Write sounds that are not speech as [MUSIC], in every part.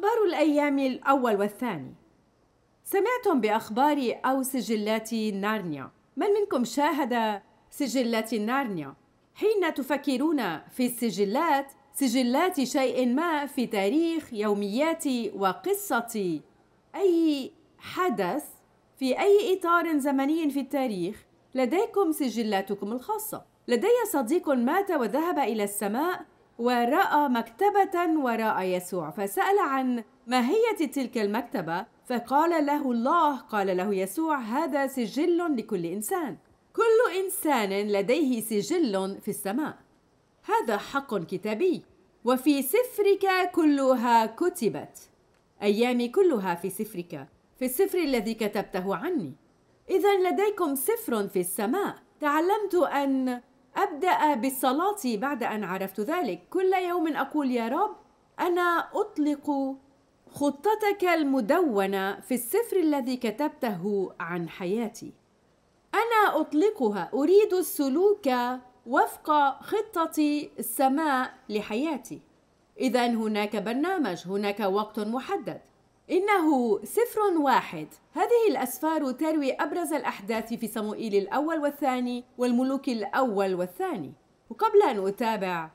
أخبار الأيام الأول والثاني سمعتم بأخبار أو سجلات نارنيا من منكم شاهد سجلات نارنيا؟ حين تفكرون في السجلات سجلات شيء ما في تاريخ يوميات وقصة أي حدث في أي إطار زمني في التاريخ لديكم سجلاتكم الخاصة لدي صديق مات وذهب إلى السماء ورأى مكتبة وراء يسوع فسأل عن ماهية تلك المكتبة فقال له الله قال له يسوع هذا سجل لكل إنسان كل إنسان لديه سجل في السماء هذا حق كتابي وفي سفرك كلها كتبت أيامي كلها في سفرك في السفر الذي كتبته عني إذا لديكم سفر في السماء تعلمت أن أبدأ بالصلاة بعد أن عرفت ذلك كل يوم أقول يا رب أنا أطلق خطتك المدونة في السفر الذي كتبته عن حياتي أنا أطلقها أريد السلوك وفق خطة السماء لحياتي إذا هناك برنامج هناك وقت محدد إنه سفر واحد هذه الأسفار تروي أبرز الأحداث في صموئيل الأول والثاني والملوك الأول والثاني وقبل أن أتابع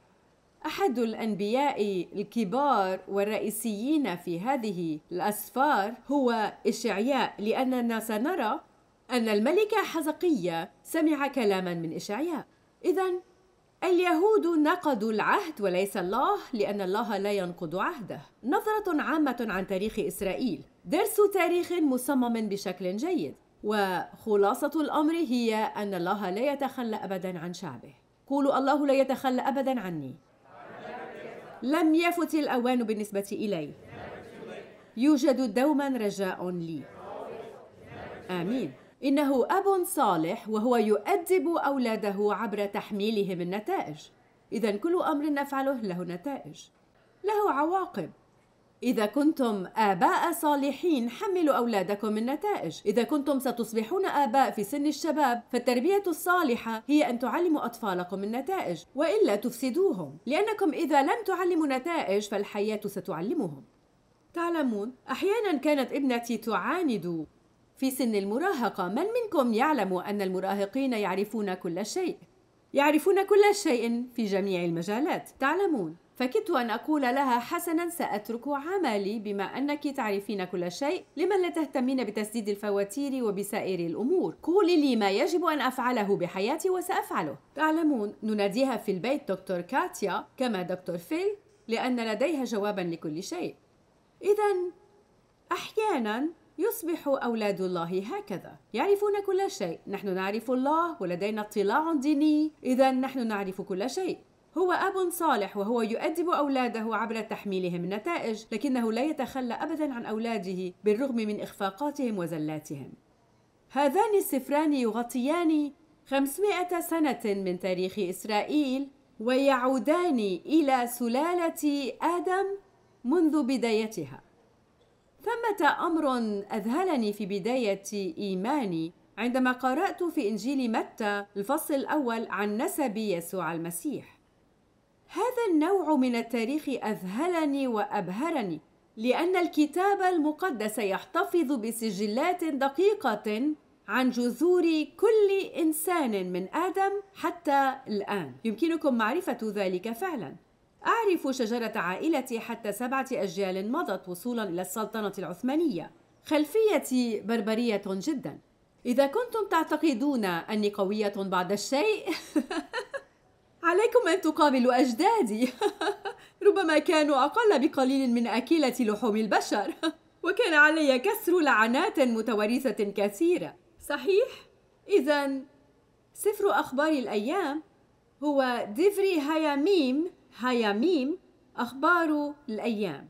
أحد الأنبياء الكبار والرئيسيين في هذه الأسفار هو إشعياء لأننا سنرى أن الملكة حزقية سمع كلاما من إشعياء إذا اليهود نقضوا العهد وليس الله لأن الله لا ينقض عهده نظرة عامة عن تاريخ إسرائيل درس تاريخ مصمم بشكل جيد وخلاصة الأمر هي أن الله لا يتخلى أبدا عن شعبه قولوا الله لا يتخلى أبدا عني لم يفت الأوان بالنسبة إلي يوجد دوما رجاء لي آمين إنه أب صالح وهو يؤدب أولاده عبر تحميلهم النتائج إذا كل أمر نفعله له نتائج له عواقب إذا كنتم آباء صالحين حملوا أولادكم النتائج إذا كنتم ستصبحون آباء في سن الشباب فالتربية الصالحة هي أن تعلموا أطفالكم النتائج وإلا تفسدوهم لأنكم إذا لم تعلموا نتائج فالحياة ستعلمهم تعلمون أحيانا كانت ابنتي تعاند في سن المراهقة من منكم يعلم أن المراهقين يعرفون كل شيء؟ يعرفون كل شيء في جميع المجالات، تعلمون. فكدت أن أقول لها حسنا سأترك عملي بما أنك تعرفين كل شيء لمن لا تهتمين بتسديد الفواتير وبسائر الأمور قولي لي ما يجب أن أفعله بحياتي وسأفعله تعلمون نناديها في البيت دكتور كاتيا كما دكتور فيل لأن لديها جوابا لكل شيء إذا أحيانا يصبح أولاد الله هكذا يعرفون كل شيء نحن نعرف الله ولدينا اطلاع ديني إذا نحن نعرف كل شيء هو أب صالح وهو يؤدب أولاده عبر تحميلهم النتائج لكنه لا يتخلى أبدا عن أولاده بالرغم من إخفاقاتهم وزلاتهم هذان السفران يغطيان 500 سنة من تاريخ إسرائيل ويعودان إلى سلالة آدم منذ بدايتها ثمه امر اذهلني في بدايه ايماني عندما قرات في انجيل متى الفصل الاول عن نسب يسوع المسيح هذا النوع من التاريخ اذهلني وابهرني لان الكتاب المقدس يحتفظ بسجلات دقيقه عن جذور كل انسان من ادم حتى الان يمكنكم معرفه ذلك فعلا أعرف شجرة عائلتي حتى سبعة أجيال مضت وصولا إلى السلطنة العثمانية خلفيتي بربرية جدا إذا كنتم تعتقدون أني قوية بعض الشيء [LAUGHS] عليكم أن تقابلوا أجدادي [LAUGHS] ربما كانوا أقل بقليل من أكلة لحوم البشر [LAUGHS] وكان علي كسر لعنات متوارثة كثيرة صحيح؟ إذا سفر أخبار الأيام هو ديفري ميم هياميم أخبار الأيام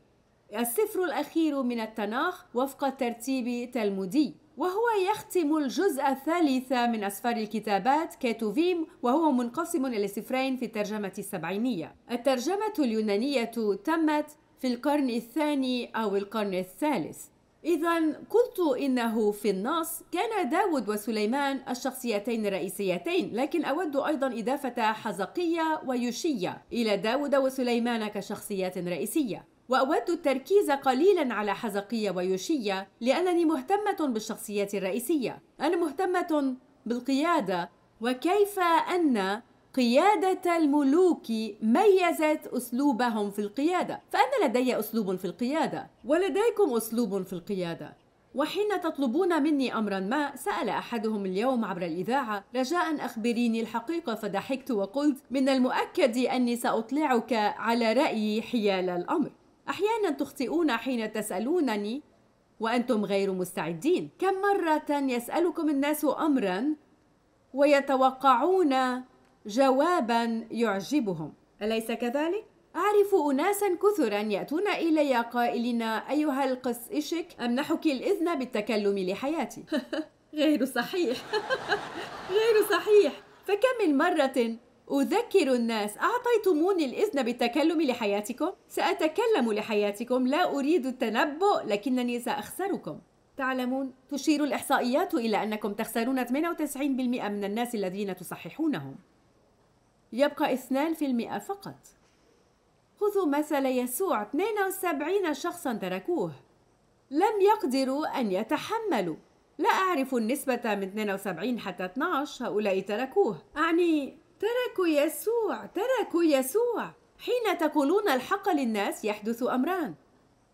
السفر الأخير من التناخ وفق ترتيب تلمودي وهو يختم الجزء الثالث من أسفار الكتابات كاتوفيم وهو منقسم إلى سفرين في الترجمة السبعينية الترجمة اليونانية تمت في القرن الثاني أو القرن الثالث إذا قلت إنه في النص كان داود وسليمان الشخصيتين الرئيسيتين لكن أود أيضا إضافة حزقية ويوشية إلى داود وسليمان كشخصيات رئيسية وأود التركيز قليلا على حزقية ويوشية لأنني مهتمة بالشخصيات الرئيسية أنا مهتمة بالقيادة وكيف أن قيادة الملوك ميزت أسلوبهم في القيادة فأنا لدي أسلوب في القيادة ولديكم أسلوب في القيادة وحين تطلبون مني أمرا ما سأل أحدهم اليوم عبر الإذاعة رجاء أخبريني الحقيقة فضحكت وقلت من المؤكد أني سأطلعك على رأيي حيال الأمر أحيانا تخطئون حين تسألونني وأنتم غير مستعدين كم مرة يسألكم الناس أمرا ويتوقعون جوابا يعجبهم أليس كذلك؟ أعرف أناسا كثرا يأتون إلي قائلين أيها القس إشك أمنحك الإذن بالتكلم لحياتي [LAUGHS] غير صحيح [LAUGHS] غير صحيح فكم من مرة أذكر الناس أعطيتموني الإذن بالتكلم لحياتكم سأتكلم لحياتكم لا أريد التنبؤ لكنني سأخسركم تعلمون تشير الإحصائيات إلى أنكم تخسرون 98% من الناس الذين تصححونهم يبقى 2% فقط خذوا مثل يسوع 72 شخصا تركوه لم يقدروا أن يتحملوا لا أعرف النسبة من 72 حتى 12 هؤلاء تركوه أعني تركوا يسوع تركوا يسوع حين تقولون الحق للناس يحدث أمران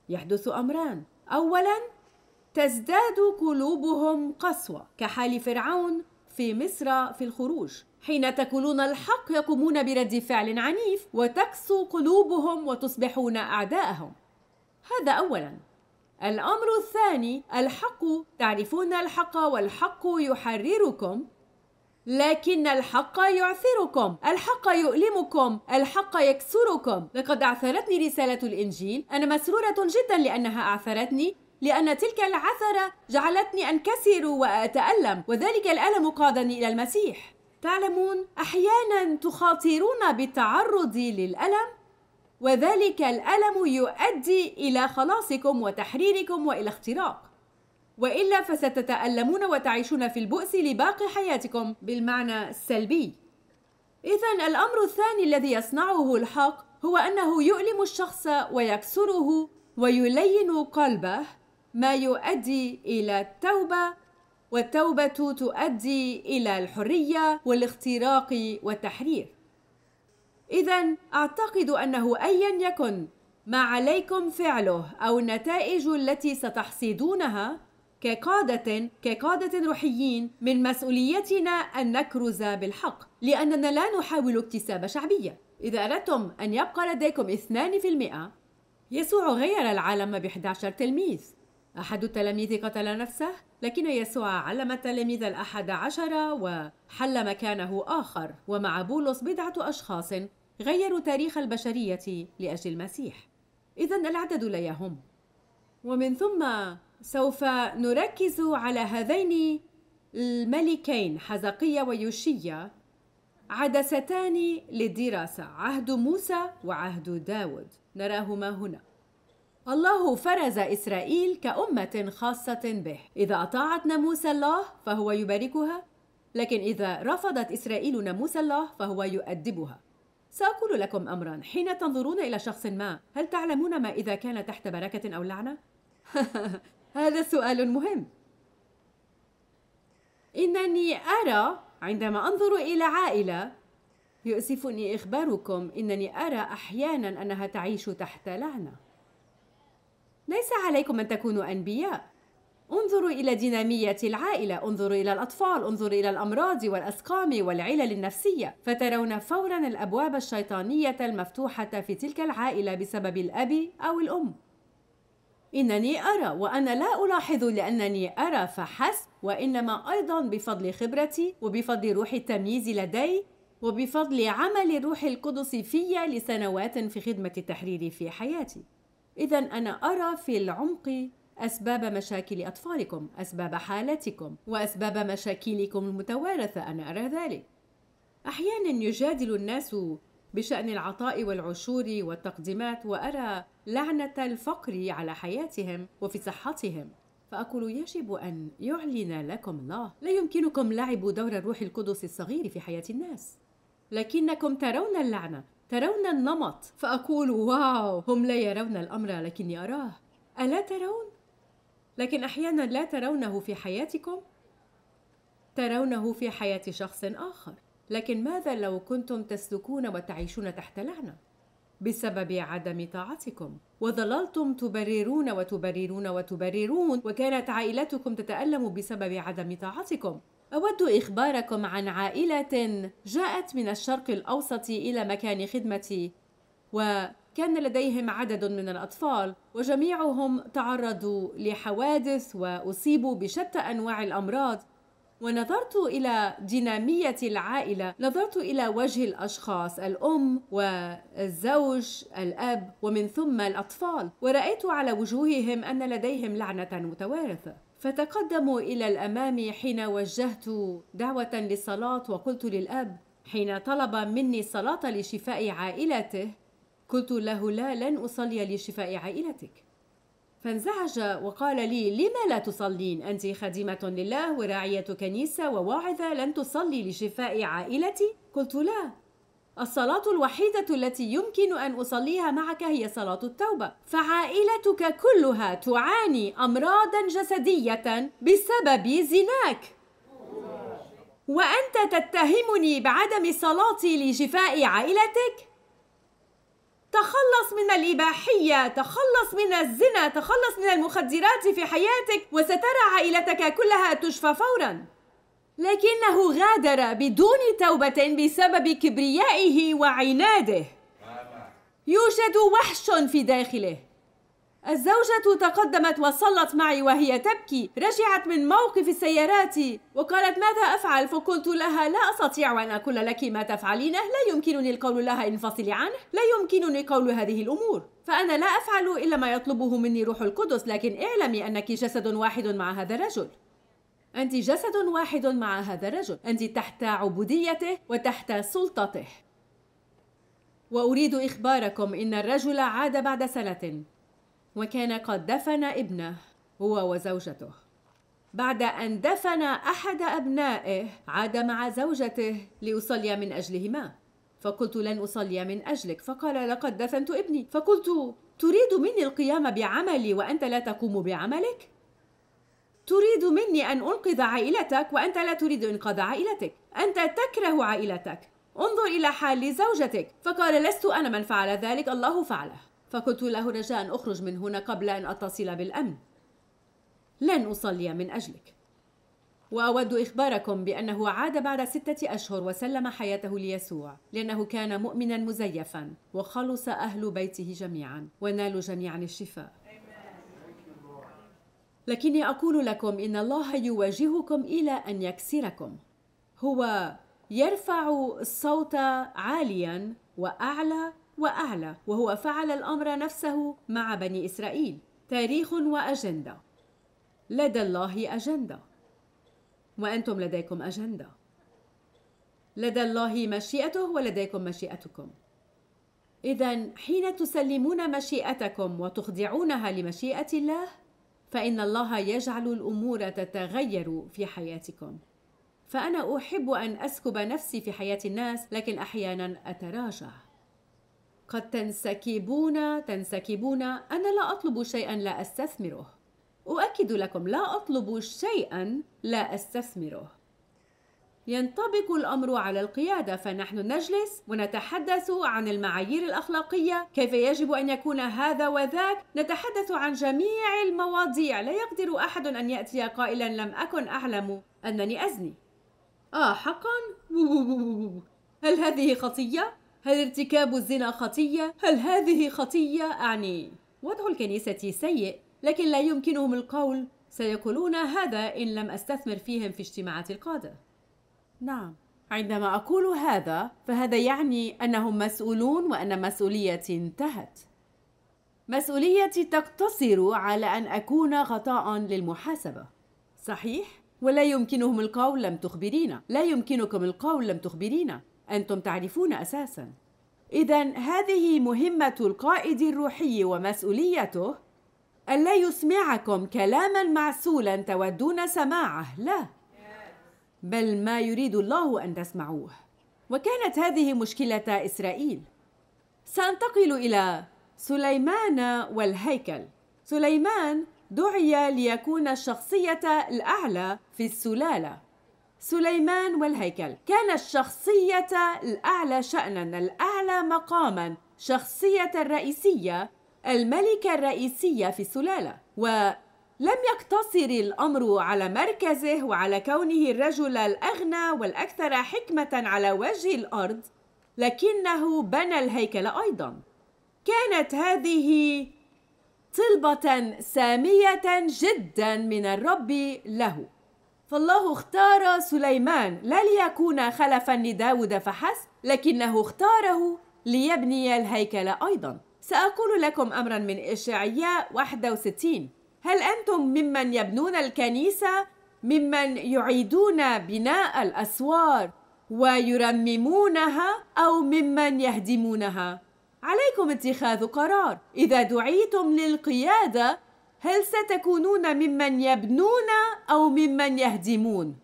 يحدث أمران أولا تزداد قلوبهم قسوة كحال فرعون في مصر في الخروج حين تكلون الحق يقومون برد فعل عنيف وتكسو قلوبهم وتصبحون اعداءهم هذا اولا الامر الثاني الحق تعرفون الحق والحق يحرركم لكن الحق يعثركم الحق يؤلمكم الحق يكسركم لقد اعثرتني رساله الانجيل انا مسروره جدا لانها اعثرتني لأن تلك العثرة جعلتني أنكسر وأتألم وذلك الألم قادني إلى المسيح تعلمون احيانا تخاطرون بالتعرض للالم وذلك الالم يؤدي الى خلاصكم وتحريركم والى اختراق والا فستتالمون وتعيشون في البؤس لباقي حياتكم بالمعنى السلبي اذا الامر الثاني الذي يصنعه الحق هو انه يؤلم الشخص ويكسره ويلين قلبه ما يؤدي الى التوبه والتوبة تؤدي إلى الحرية والاختراق والتحرير. إذا أعتقد أنه أيا يكن ما عليكم فعله أو النتائج التي ستحصدونها كقادة كقادة روحيين من مسؤوليتنا أن نكرز بالحق لأننا لا نحاول اكتساب شعبية إذا أردتم أن يبقى لديكم 2% يسوع غير العالم ب 11 تلميذ أحد التلاميذ قتل نفسه لكن يسوع علم التلاميذ الأحد عشر وحل مكانه آخر ومع بولس بضعة أشخاص غيروا تاريخ البشرية لأجل المسيح إذا العدد لا يهم ومن ثم سوف نركز على هذين الملكين حزقية ويوشية عدستان للدراسة عهد موسى وعهد داود نراهما هنا الله فرز إسرائيل كأمة خاصة به إذا أطاعت ناموس الله فهو يباركها لكن إذا رفضت إسرائيل ناموس الله فهو يؤدبها سأقول لكم أمرا حين تنظرون إلى شخص ما هل تعلمون ما إذا كان تحت بركة أو لعنة؟ [LAUGHS] هذا سؤال مهم إنني أرى عندما أنظر إلى عائلة يؤسفني إخباركم إنني أرى أحيانا أنها تعيش تحت لعنة ليس عليكم أن تكونوا أنبياء انظروا إلى دينامية العائلة، انظروا إلى الأطفال، انظروا إلى الأمراض والأسقام والعلل النفسية، فترون فورا الأبواب الشيطانية المفتوحة في تلك العائلة بسبب الأب أو الأم. إنني أرى وأنا لا ألاحظ لأنني أرى فحسب، وإنما أيضا بفضل خبرتي وبفضل روح التمييز لدي وبفضل عمل الروح القدس في لسنوات في خدمة التحرير في حياتي. إذا أنا أرى في العمق أسباب مشاكل أطفالكم، أسباب حالتكم، وأسباب مشاكلكم المتوارثة، أنا أرى ذلك. أحياناً يجادل الناس بشأن العطاء والعشور والتقديمات وأرى لعنة الفقر على حياتهم وفي صحتهم. فأقول يجب أن يعلن لكم الله، لا يمكنكم لعب دور الروح القدس الصغير في حياة الناس. لكنكم ترون اللعنة ترون النمط فأقول واو هم لا يرون الأمر لكني أراه ألا ترون؟ لكن أحيانا لا ترونه في حياتكم ترونه في حياة شخص آخر لكن ماذا لو كنتم تسلكون وتعيشون تحت لعنة بسبب عدم طاعتكم وظللتم تبررون وتبررون وتبررون وكانت عائلتكم تتألم بسبب عدم طاعتكم أود إخباركم عن عائلة جاءت من الشرق الأوسط إلى مكان خدمتي وكان لديهم عدد من الأطفال وجميعهم تعرضوا لحوادث وأصيبوا بشتى أنواع الأمراض ونظرت إلى دينامية العائلة، نظرت إلى وجه الأشخاص، الأم والزوج، الأب، ومن ثم الأطفال، ورأيت على وجوههم أن لديهم لعنة متوارثة. فتقدموا إلى الأمام حين وجهت دعوة للصلاة وقلت للأب حين طلب مني الصلاة لشفاء عائلته قلت له لا لن أصلي لشفاء عائلتك فانزعج وقال لي لما لا تصلين أنت خادمة لله وراعية كنيسة وواعظة لن تصلي لشفاء عائلتي قلت لا الصلاة الوحيدة التي يمكن أن أصليها معك هي صلاة التوبة، فعائلتك كلها تعاني أمراضًا جسدية بسبب زناك. وأنت تتهمني بعدم صلاتي لشفاء عائلتك؟ تخلص من الإباحية، تخلص من الزنا، تخلص من المخدرات في حياتك وسترى عائلتك كلها تشفى فورا. لكنه غادر بدون توبة بسبب كبريائه وعناده يوجد وحش في داخله الزوجة تقدمت وصلت معي وهي تبكي رجعت من موقف السيارات وقالت ماذا أفعل فقلت لها لا أستطيع أن أقول لك ما تفعلينه لا يمكنني القول لها انفصلي عنه لا يمكنني قول هذه الأمور فأنا لا أفعل إلا ما يطلبه مني روح القدس لكن اعلمي أنك جسد واحد مع هذا الرجل أنت جسد واحد مع هذا الرجل أنت تحت عبوديته وتحت سلطته وأريد إخباركم إن الرجل عاد بعد سنة وكان قد دفن ابنه هو وزوجته بعد أن دفن أحد أبنائه عاد مع زوجته لأصلي من أجلهما فقلت لن أصلي من أجلك فقال لقد دفنت ابني فقلت تريد مني القيام بعملي وأنت لا تقوم بعملك؟ تريد مني أن أنقذ عائلتك وأنت لا تريد إنقاذ عائلتك أنت تكره عائلتك انظر إلى حال زوجتك فقال لست أنا من فعل ذلك الله فعله فقلت له رجاء أخرج من هنا قبل أن أتصل بالأمن لن أصلي من أجلك وأود إخباركم بأنه عاد بعد ستة أشهر وسلم حياته ليسوع لأنه كان مؤمنا مزيفا وخلص أهل بيته جميعا ونالوا جميعا الشفاء لكني اقول لكم ان الله يواجهكم الى ان يكسركم هو يرفع الصوت عاليا واعلى واعلى وهو فعل الامر نفسه مع بني اسرائيل تاريخ واجنده لدى الله اجنده وانتم لديكم اجنده لدى الله مشيئته ولديكم مشيئتكم اذا حين تسلمون مشيئتكم وتخضعونها لمشيئه الله فان الله يجعل الامور تتغير في حياتكم فانا احب ان اسكب نفسي في حياه الناس لكن احيانا اتراجع قد تنسكبون تنسكبون انا لا اطلب شيئا لا استثمره اؤكد لكم لا اطلب شيئا لا استثمره ينطبق الأمر على القيادة فنحن نجلس ونتحدث عن المعايير الأخلاقية كيف يجب أن يكون هذا وذاك نتحدث عن جميع المواضيع لا يقدر أحد أن يأتي قائلا لم أكن أعلم أنني أزني آه حقا؟ [LAUGHS] هل هذه خطية؟ هل ارتكاب الزنا خطية؟ هل هذه خطية؟ أعني وضع الكنيسة سيء لكن لا يمكنهم القول سيقولون هذا إن لم أستثمر فيهم في اجتماعات القادة نعم عندما أقول هذا فهذا يعني أنهم مسؤولون وأن مسؤوليتي انتهت مسؤوليتي تقتصر على أن أكون غطاء للمحاسبة صحيح؟ ولا يمكنهم القول لم تخبرينا لا يمكنكم القول لم تخبرينا أنتم تعرفون أساساً إذا هذه مهمة القائد الروحي ومسؤوليته ألا يسمعكم كلاما معسولا تودون سماعه لا بل ما يريد الله ان تسمعوه وكانت هذه مشكله اسرائيل سانتقل الى سليمان والهيكل سليمان دعي ليكون الشخصيه الاعلى في السلاله سليمان والهيكل كان الشخصيه الاعلى شانا الاعلى مقاما شخصيه الرئيسيه الملكه الرئيسيه في السلاله و لم يقتصر الأمر على مركزه وعلى كونه الرجل الأغنى والأكثر حكمة على وجه الأرض، لكنه بنى الهيكل أيضا. كانت هذه طلبة سامية جدا من الرب له. فالله اختار سليمان لا ليكون خلفا لداود فحسب، لكنه اختاره ليبني الهيكل أيضا. سأقول لكم أمرا من إشعياء 61 هل أنتم ممن يبنون الكنيسة ممن يعيدون بناء الأسوار ويرممونها أو ممن يهدمونها عليكم اتخاذ قرار إذا دعيتم للقيادة هل ستكونون ممن يبنون أو ممن يهدمون؟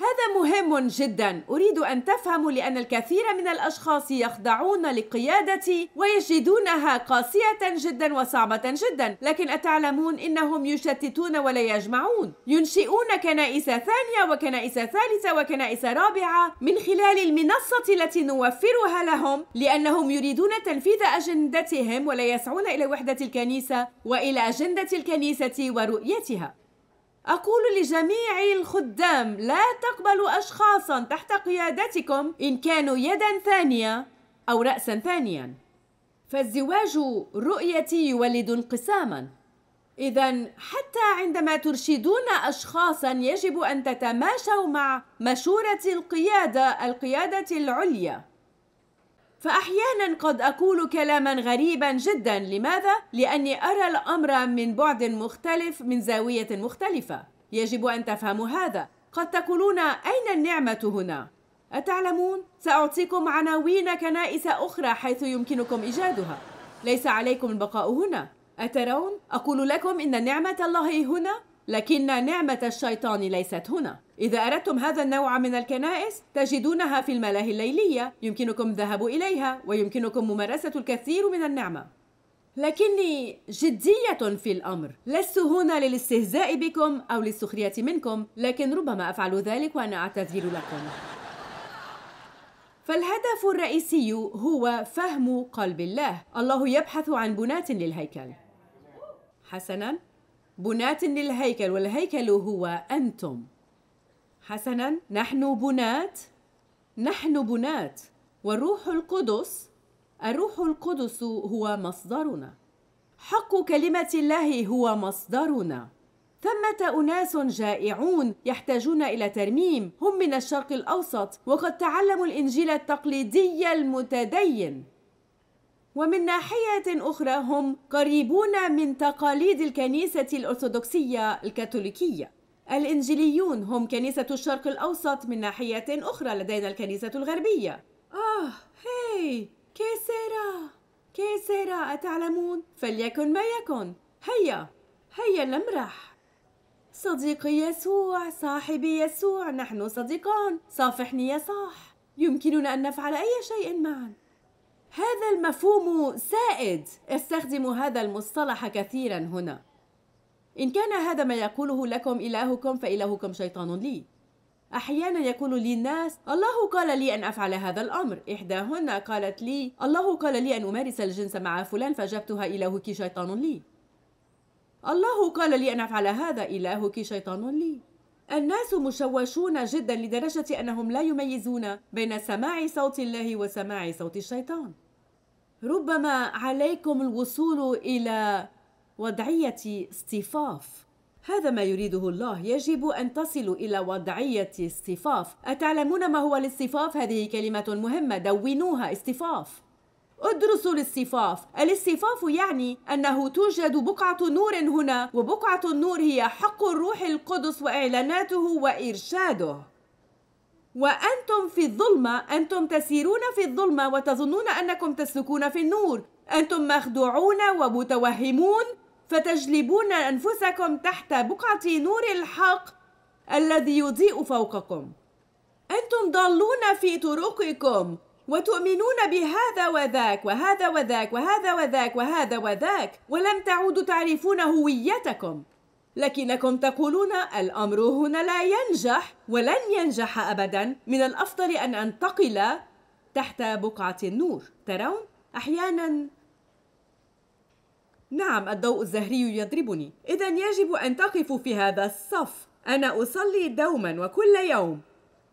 هذا مهم جدا أريد أن تفهموا لأن الكثير من الأشخاص يخضعون لقيادتي ويجدونها قاسية جدا وصعبة جدا لكن أتعلمون إنهم يشتتون ولا يجمعون ينشئون كنائس ثانية وكنائس ثالثة وكنائس رابعة من خلال المنصة التي نوفرها لهم لأنهم يريدون تنفيذ أجندتهم ولا يسعون إلى وحدة الكنيسة وإلى أجندة الكنيسة ورؤيتها أقول لجميع الخدام لا تقبلوا أشخاصا تحت قيادتكم إن كانوا يدا ثانية أو رأسا ثانيا فالزواج رؤيتي يولد انقساما إذا حتى عندما ترشدون أشخاصا يجب أن تتماشوا مع مشورة القيادة القيادة العليا فأحيانا قد أقول كلاما غريبا جدا لماذا؟ لأني أرى الأمر من بعد مختلف من زاوية مختلفة يجب أن تفهموا هذا قد تقولون أين النعمة هنا؟ أتعلمون؟ سأعطيكم عناوين كنائس أخرى حيث يمكنكم إيجادها ليس عليكم البقاء هنا أترون؟ أقول لكم إن نعمة الله هنا لكن نعمة الشيطان ليست هنا إذا أردتم هذا النوع من الكنائس تجدونها في الملاهي الليلية يمكنكم الذهاب إليها ويمكنكم ممارسة الكثير من النعمة لكني جدية في الأمر لست هنا للاستهزاء بكم أو للسخرية منكم لكن ربما أفعل ذلك وأنا أعتذر لكم فالهدف الرئيسي هو فهم قلب الله الله يبحث عن بناة للهيكل حسناً بناة للهيكل والهيكل هو أنتم حسنا نحن بناة نحن بناة والروح القدس الروح القدس هو مصدرنا حق كلمة الله هو مصدرنا ثمة أناس جائعون يحتاجون إلى ترميم هم من الشرق الأوسط وقد تعلموا الإنجيل التقليدي المتدين ومن ناحية أخرى هم قريبون من تقاليد الكنيسة الأرثوذكسية الكاثوليكية الإنجيليون هم كنيسة الشرق الأوسط من ناحية أخرى لدينا الكنيسة الغربية آه هاي كيسيرا كيسيرا أتعلمون فليكن ما يكن هيا هيا نمرح صديقي يسوع صاحبي يسوع نحن صديقان صافحني يا صاح يمكننا أن نفعل أي شيء معا هذا المفهوم سائد استخدم هذا المصطلح كثيرا هنا إن كان هذا ما يقوله لكم إلهكم فإلهكم شيطان لي أحيانا يقول لي الناس الله قال لي أن أفعل هذا الأمر إحداهن قالت لي الله قال لي أن أمارس الجنس مع فلان فأجبتها إلهك شيطان لي الله قال لي أن أفعل هذا إلهك شيطان لي الناس مشوشون جدا لدرجة أنهم لا يميزون بين سماع صوت الله وسماع صوت الشيطان ربما عليكم الوصول إلى وضعية اصطفاف هذا ما يريده الله يجب أن تصلوا إلى وضعية اصطفاف أتعلمون ما هو الاصطفاف؟ هذه كلمة مهمة دونوها اصطفاف ادرسوا الاصطفاف الاصطفاف يعني أنه توجد بقعة نور هنا وبقعة النور هي حق الروح القدس وإعلاناته وإرشاده وأنتم في الظلمة أنتم تسيرون في الظلمة وتظنون أنكم تسلكون في النور أنتم مخدوعون ومتوهمون فتجلبون أنفسكم تحت بقعة نور الحق الذي يضيء فوقكم أنتم ضالون في طرقكم وتؤمنون بهذا وذاك وهذا وذاك وهذا وذاك وهذا وذاك ولم تعودوا تعرفون هويتكم لكنكم تقولون الامر هنا لا ينجح ولن ينجح ابدا من الافضل ان انتقل تحت بقعه النور ترون احيانا نعم الضوء الزهري يضربني اذا يجب ان تقفوا في هذا الصف انا اصلي دوما وكل يوم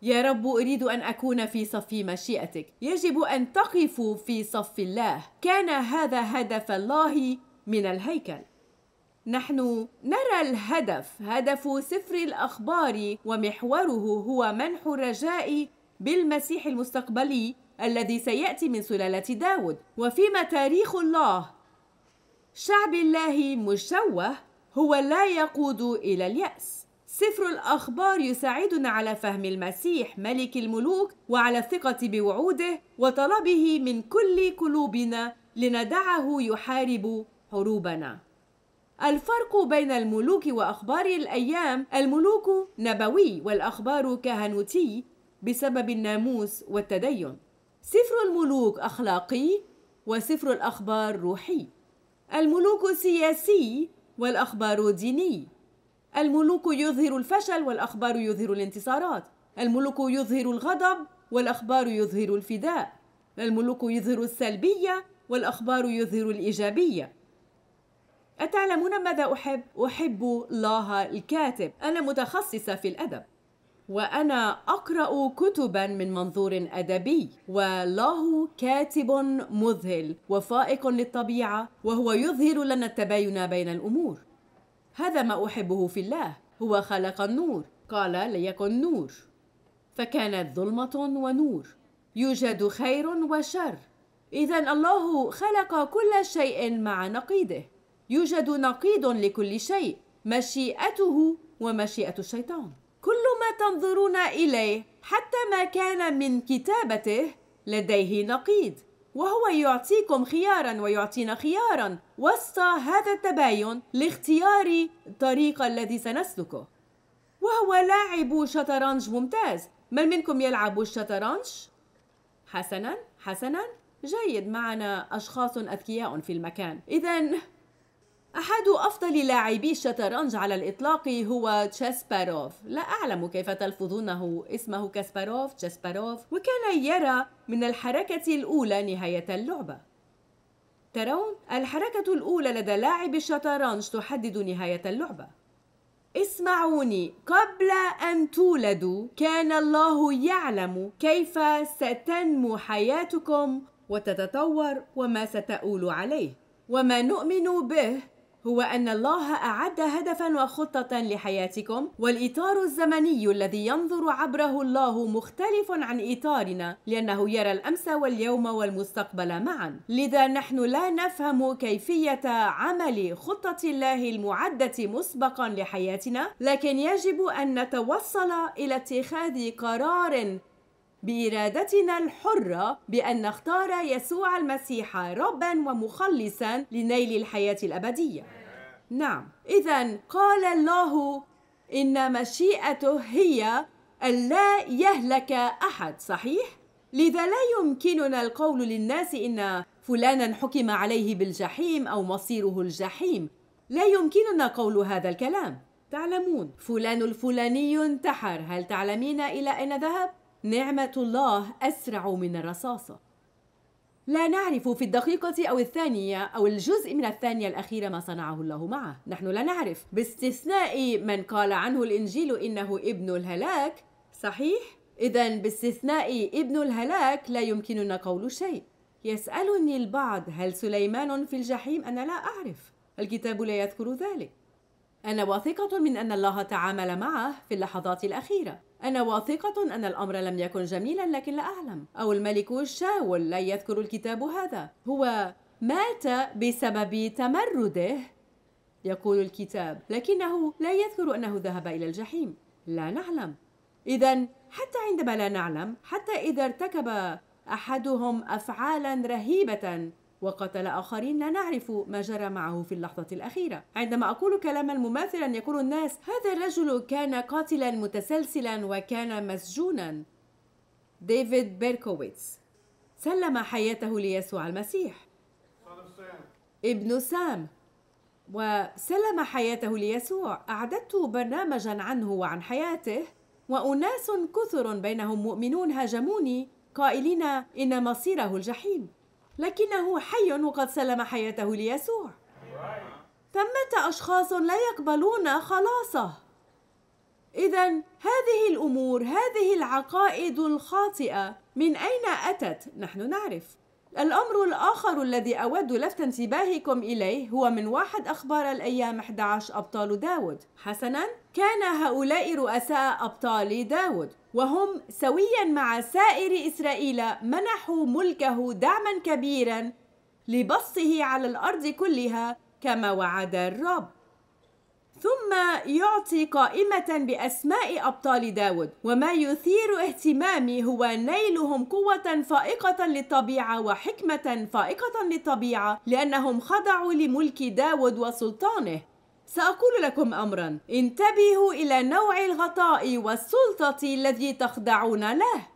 يا رب أريد أن أكون في صف مشيئتك يجب أن تقفوا في صف الله كان هذا هدف الله من الهيكل نحن نرى الهدف هدف سفر الأخبار ومحوره هو منح الرجاء بالمسيح المستقبلي الذي سيأتي من سلالة داود وفيما تاريخ الله شعب الله مشوه هو لا يقود إلى اليأس سفر الأخبار يساعدنا على فهم المسيح ملك الملوك وعلى الثقة بوعوده وطلبه من كل قلوبنا لندعه يحارب حروبنا. الفرق بين الملوك وأخبار الأيام الملوك نبوي والأخبار كهنوتي بسبب الناموس والتدين. سفر الملوك أخلاقي وسفر الأخبار روحي. الملوك سياسي والأخبار ديني. الملوك يظهر الفشل والأخبار يظهر الانتصارات الملوك يظهر الغضب والأخبار يظهر الفداء الملوك يظهر السلبية والأخبار يظهر الإيجابية أتعلمون ماذا أحب؟ أحب الله الكاتب أنا متخصصة في الأدب وأنا أقرأ كتبا من منظور أدبي والله كاتب مذهل وفائق للطبيعة وهو يظهر لنا التباين بين الأمور هذا ما أحبه في الله هو خلق النور قال ليكن نور فكانت ظلمة ونور يوجد خير وشر إذا الله خلق كل شيء مع نقيده يوجد نقيض لكل شيء مشيئته ومشيئة الشيطان كل ما تنظرون إليه حتى ما كان من كتابته لديه نقيض وهو يعطيكم خيارا ويعطينا خيارا وسط هذا التباين لاختيار الطريق الذي سنسلكه وهو لاعب شطرنج ممتاز من منكم يلعب الشطرنج؟ حسنا حسنا جيد معنا أشخاص أذكياء في المكان إذا أحد أفضل لاعبي الشطرنج على الإطلاق هو تشاسباروف لا أعلم كيف تلفظونه اسمه كاسباروف تشاسباروف وكان يرى من الحركة الأولى نهاية اللعبة ترون الحركة الأولى لدى لاعب الشطرنج تحدد نهاية اللعبة اسمعوني قبل أن تولدوا كان الله يعلم كيف ستنمو حياتكم وتتطور وما ستؤول عليه وما نؤمن به هو أن الله أعد هدفا وخطة لحياتكم والإطار الزمني الذي ينظر عبره الله مختلف عن إطارنا لأنه يرى الأمس واليوم والمستقبل معا لذا نحن لا نفهم كيفية عمل خطة الله المعدة مسبقا لحياتنا لكن يجب أن نتوصل إلى اتخاذ قرار بإرادتنا الحرة بأن نختار يسوع المسيح ربا ومخلصا لنيل الحياة الأبدية نعم إذا قال الله إن مشيئته هي ألا يهلك أحد صحيح؟ لذا لا يمكننا القول للناس إن فلانا حكم عليه بالجحيم أو مصيره الجحيم لا يمكننا قول هذا الكلام تعلمون فلان الفلاني انتحر هل تعلمين إلى أين ذهب؟ نعمة الله أسرع من الرصاصة لا نعرف في الدقيقة أو الثانية أو الجزء من الثانية الأخيرة ما صنعه الله معه، نحن لا نعرف، باستثناء من قال عنه الإنجيل إنه ابن الهلاك، صحيح؟ إذا باستثناء ابن الهلاك لا يمكننا قول شيء. يسألني البعض هل سليمان في الجحيم؟ أنا لا أعرف، الكتاب لا يذكر ذلك. أنا واثقة من أن الله تعامل معه في اللحظات الأخيرة أنا واثقة أن الأمر لم يكن جميلا لكن لا أعلم أو الملك شاول لا يذكر الكتاب هذا هو مات بسبب تمرده يقول الكتاب لكنه لا يذكر أنه ذهب إلى الجحيم لا نعلم إذا حتى عندما لا نعلم حتى إذا ارتكب أحدهم أفعالا رهيبة وقتل آخرين لا نعرف ما جرى معه في اللحظة الأخيرة عندما أقول كلاما مماثلا يقول الناس هذا الرجل كان قاتلا متسلسلا وكان مسجونا ديفيد بيركويتس سلم حياته ليسوع المسيح ابن سام وسلم حياته ليسوع أعددت برنامجا عنه وعن حياته وأناس كثر بينهم مؤمنون هاجموني قائلين إن مصيره الجحيم لكنه حي وقد سلم حياته ليسوع ثمة أشخاص لا يقبلون خلاصه إذا هذه الأمور هذه العقائد الخاطئة من أين أتت نحن نعرف الأمر الآخر الذي أود لفت انتباهكم إليه هو من واحد أخبار الأيام 11 أبطال داود حسناً كان هؤلاء رؤساء أبطال داود وهم سويا مع سائر إسرائيل منحوا ملكه دعما كبيرا لبسطه على الأرض كلها كما وعد الرب ثم يعطي قائمة بأسماء أبطال داود وما يثير اهتمامي هو نيلهم قوة فائقة للطبيعة وحكمة فائقة للطبيعة لأنهم خضعوا لملك داود وسلطانه سأقول لكم أمرا انتبهوا إلى نوع الغطاء والسلطة الذي تخضعون له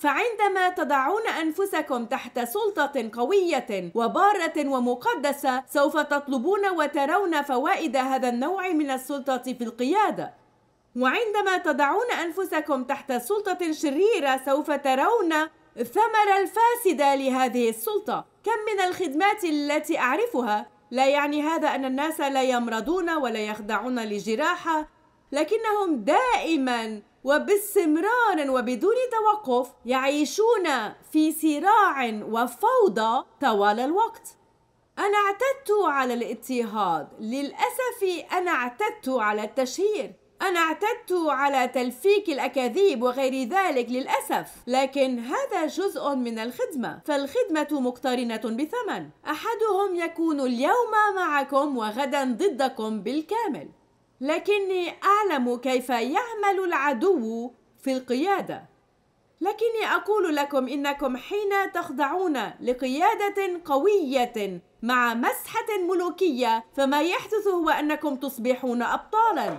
فعندما تضعون أنفسكم تحت سلطة قوية وبارة ومقدسة سوف تطلبون وترون فوائد هذا النوع من السلطة في القيادة وعندما تضعون أنفسكم تحت سلطة شريرة سوف ترون الثمرة الفاسدة لهذه السلطة كم من الخدمات التي أعرفها لا يعني هذا أن الناس لا يمرضون ولا يخضعون لجراحة لكنهم دائما وباستمرار وبدون توقف يعيشون في صراع وفوضى طوال الوقت أنا اعتدت على الاضطهاد للأسف أنا اعتدت على التشهير أنا اعتدت على تلفيك الأكاذيب وغير ذلك للأسف، لكن هذا جزء من الخدمة، فالخدمة مقترنة بثمن، أحدهم يكون اليوم معكم وغدا ضدكم بالكامل. لكني أعلم كيف يعمل العدو في القيادة لكني أقول لكم إنكم حين تخضعون لقيادة قوية مع مسحة ملوكية فما يحدث هو أنكم تصبحون أبطالا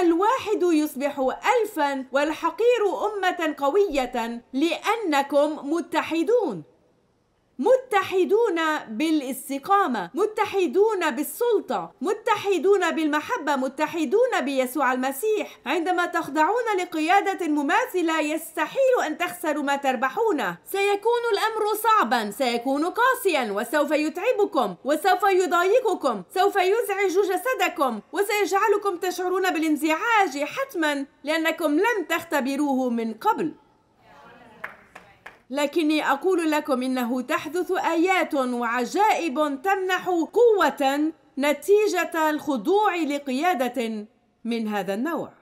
الواحد يصبح ألفا والحقير أمة قوية لأنكم متحدون متحدون بالاستقامة متحدون بالسلطة متحدون بالمحبة متحدون بيسوع المسيح عندما تخضعون لقيادة مماثلة يستحيل أن تخسروا ما تربحونه سيكون الأمر صعبا سيكون قاسيا وسوف يتعبكم وسوف يضايقكم سوف يزعج جسدكم وسيجعلكم تشعرون بالانزعاج حتما لأنكم لم تختبروه من قبل لكني أقول لكم إنه تحدث آيات وعجائب تمنح قوة نتيجة الخضوع لقيادة من هذا النوع